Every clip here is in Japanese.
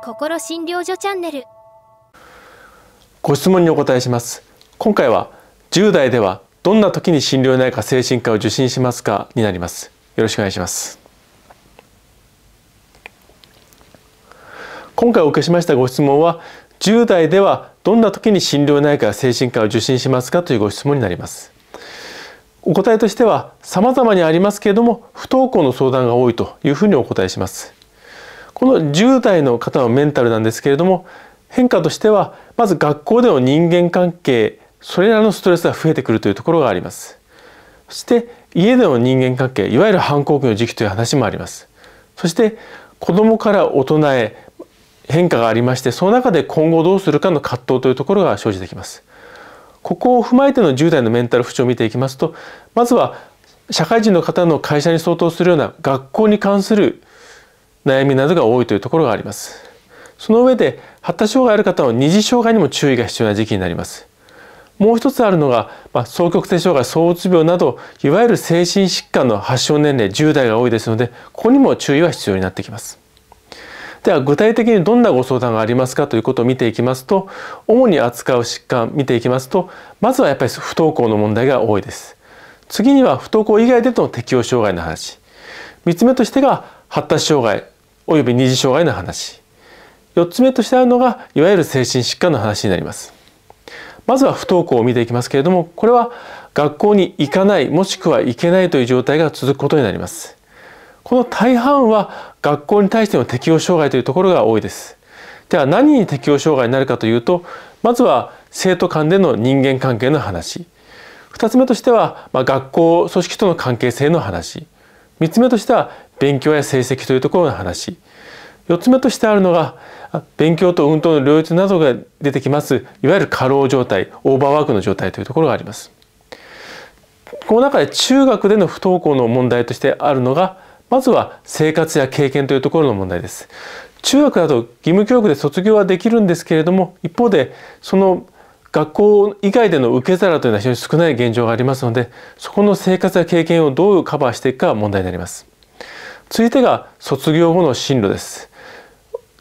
心診療所チャンネルご質問にお答えします今回は10代ではどんな時に心療内科精神科を受診しますかになりますよろしくお願いします今回お受けしましたご質問は10代ではどんな時に心療内科精神科を受診しますかというご質問になりますお答えとしては様々にありますけれども不登校の相談が多いというふうにお答えしますこの10代の方のメンタルなんですけれども変化としてはまず学校での人間関係それらのストレスが増えてくるというところがありますそして家での人間関係いわゆる反抗期の時期という話もありますそして子どもから大人へ変化がありましてその中で今後どうするかの葛藤というところが生じてきますここを踏まえての10代のメンタル不調を見ていきますとまずは社会人の方の会社に相当するような学校に関する悩みなどが多いというところがあります。その上で発達障害ある方は二次障害にも注意が必要な時期になります。もう一つあるのが、まあ、双極性障害、躁うつ病など、いわゆる精神疾患の発症年齢10代が多いですので、ここにも注意は必要になってきます。では具体的にどんなご相談がありますかということを見ていきますと主に扱う疾患見ていきますとまずはやっぱり不登校の問題が多いです次には不登校以外での適応障害の話3つ目としてが発達障害および二次障害の話4つ目としてあるのがいわゆる精神疾患の話になりますまずは不登校を見ていきますけれどもこれは学校に行かないもしくは行けないという状態が続くことになりますこの大半は学校に対しての適応障害というところが多いですでは何に適応障害になるかというとまずは生徒間での人間関係の話2つ目としては、まあ、学校組織との関係性の話3つ目としては勉強や成績というところの話4つ目としてあるのが勉強と運動の両立などが出てきますいわゆる過労状態オーバーワークの状態というところがありますこの中で中学での不登校の問題としてあるのがまずは生活や経験というところの問題です中学だと義務教育で卒業はできるんですけれども一方でその学校以外での受け皿というのは非常に少ない現状がありますのでそこの生活や経験をどうカバーしていくかが問題になります続いてが卒業後の進路です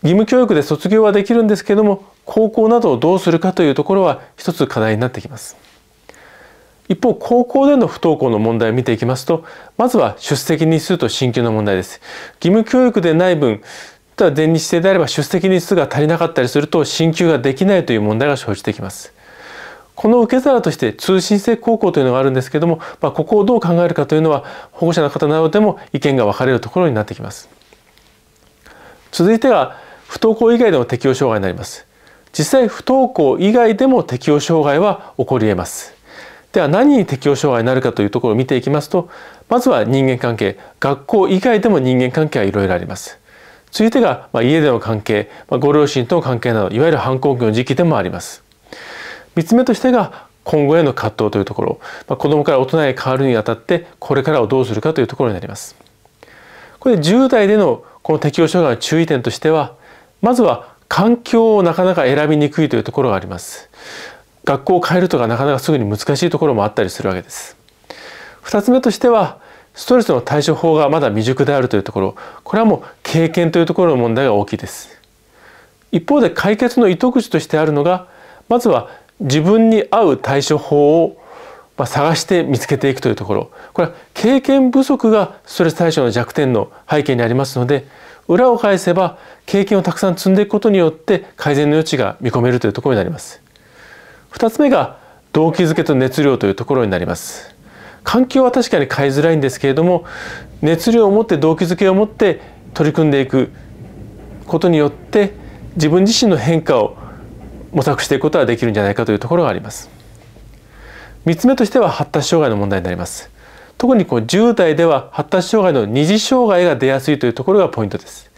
義務教育で卒業はできるんですけども高校などをどうするかというところは一つ課題になってきます一方高校での不登校の問題を見ていきますとまずは出席日数と進級の問題です義務教育でない分ただ全日制であれば出席日数が足りなかったりすると進級ができないという問題が生じてきますこの受け皿として通信制高校というのがあるんですけども、まあ、ここをどう考えるかというのは保護者の方などでも意見が分かれるところになってきます。続いては不登校以外での適応障害になります。実際不登校以外でも適応障害は起こり得ます。では何に適応障害になるかというところを見ていきますとまずは人間関係学校以外でも人間関係はいろいろあります。続いてが、まあ、家での関係、まあ、ご両親との関係などいわゆる反抗期の時期でもあります。3つ目としてが今後への葛藤というところ、まあ、子供から大人へ変わるにあたってこれからをどうするかというところになります。これ10代でのこの適応障害の注意点としてはまずは環境をなかなか選びにくいというところがあります。学校を変えるとかなかなかすぐに難しいところもあったりするわけです。2つ目としてはストレスの対処法がまだ未熟であるというところこれはもう経験というところの問題が大きいです。一方で解決の糸口としてあるのがまずは自分に合う対処法をまあ、探して見つけていくというところこれは経験不足がストレス対処の弱点の背景にありますので裏を返せば経験をたくさん積んでいくことによって改善の余地が見込めるというところになります2つ目が動機づけと熱量というところになります環境は確かに変えづらいんですけれども熱量を持って動機づけを持って取り組んでいくことによって自分自身の変化を模索していくことができるんじゃないかというところがあります。3つ目としては発達障害の問題になります。特にこう10代では発達障害の二次障害が出やすいというところがポイントです。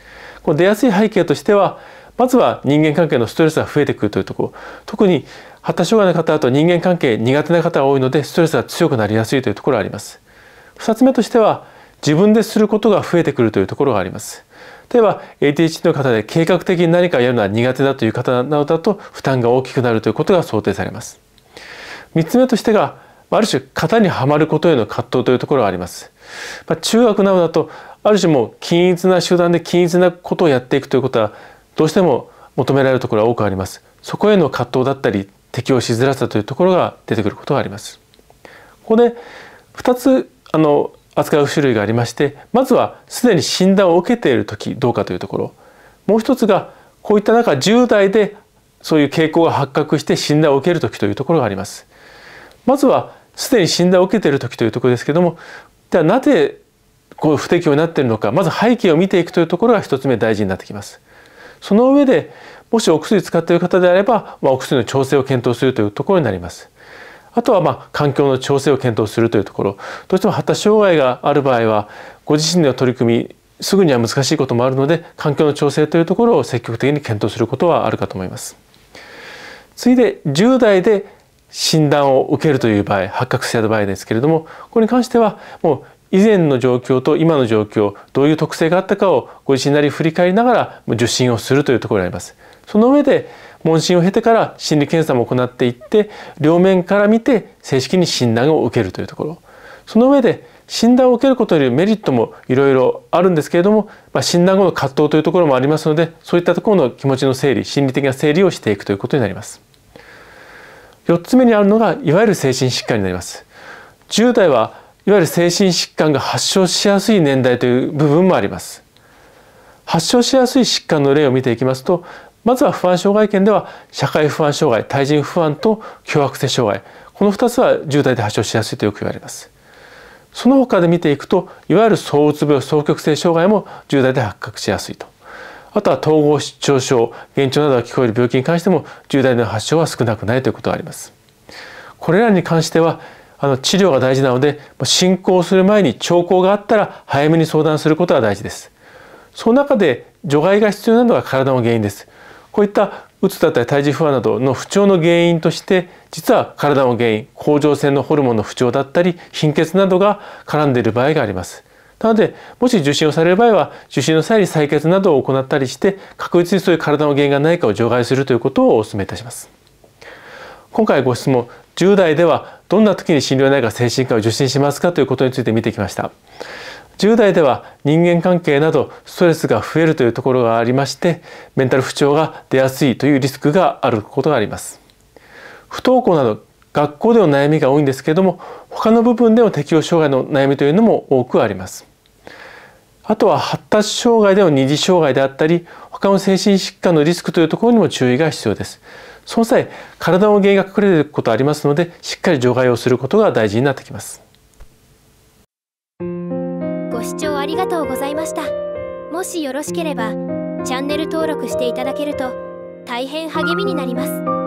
この出やすい背景としてはまずは人間関係のストレスが増えてくるというところ特に発達障害の方だと人間関係苦手な方が多いのでストレスが強くなりやすいというところがあります。2つ目としては自分ですることが増えてくるというところがあります。例えば ADHD の方で計画的に何かやるのは苦手だという方などだと負担が大きくなるということが想定されます。3つ目としてがある種型にはまることへの葛藤というところがあります。まあ、中学などだとある種もう均一な集団で均一なことをやっていくということはどうしても求められるところは多くあります。そこへの葛藤だったり適応しづらさというところが出てくることがあります。ここで2つあの扱う種類がありましてまずはすでに診断を受けている時どうかというところもう一つがこういった中10代でそういう傾向が発覚して診断を受ける時というところがあります。まずはすでに診断を受けている時というところですけどもではなぜこう不適応になっているのかまず背景を見ていくというところが1つ目大事になってきます。その上でもしお薬使っている方であれば、まあ、お薬の調整を検討するというところになります。あとはまあ環境の調整を検討するというところどうしても発達障害がある場合はご自身の取り組みすぐには難しいこともあるので環境の調整というところを積極的に検討することはあるかと思います。次いで10代で診断を受けるという場合発覚性る場合ですけれどもこれに関してはもう以前の状況と今の状況どういう特性があったかをご自身なり振り返りながら受診をするというところになります。その上で問診を経てから心理検査も行っていって両面から見て正式に診断を受けるというところその上で診断を受けることによるメリットもいろいろあるんですけれども、まあ、診断後の葛藤というところもありますのでそういったところの気持ちの整理心理的な整理をしていくということになります4つ目にあるのがいわゆる精神疾患になります10代はいわゆる精神疾患が発症しやすい年代という部分もあります発症しやすい疾患の例を見ていきますとまずは不安障害圏では社会不安障害対人不安と凶悪性障害この2つは10代で発症しやすいとよく言われますその他で見ていくといわゆる躁うつ病双極性障害も10代で発覚しやすいとあとは統合失調症幻聴などが聞こえる病気に関しても10代の発症は少なくないということがありますこれらに関してはあの治療が大事なので進行する前に兆候があったら早めに相談することが大事ですその中で除外が必要なのが体の原因ですこういったうつだったり体重不安などの不調の原因として実は体の原因甲状腺のホルモンの不調だったり貧血などが絡んでいる場合があります。なのでもし受診をされる場合は受診の際に採血などを行ったりして確実にそういう体の原因がないかを除外するということをお勧めいたします。今回ご質問10代ではどんな時に心療内科精神科を受診しますかということについて見てきました。10代では人間関係などストレスが増えるというところがありましてメンタル不調が出やすいというリスクがあることがあります不登校など学校での悩みが多いんですけれども他の部分での適応障害の悩みというのも多くありますあとは発達障害での二次障害であったり他の精神疾患のリスクというところにも注意が必要ですその際体の原因が隠れることありますのでしっかり除外をすることが大事になってきますご視聴ありがとうございましたもしよろしければチャンネル登録していただけると大変励みになります。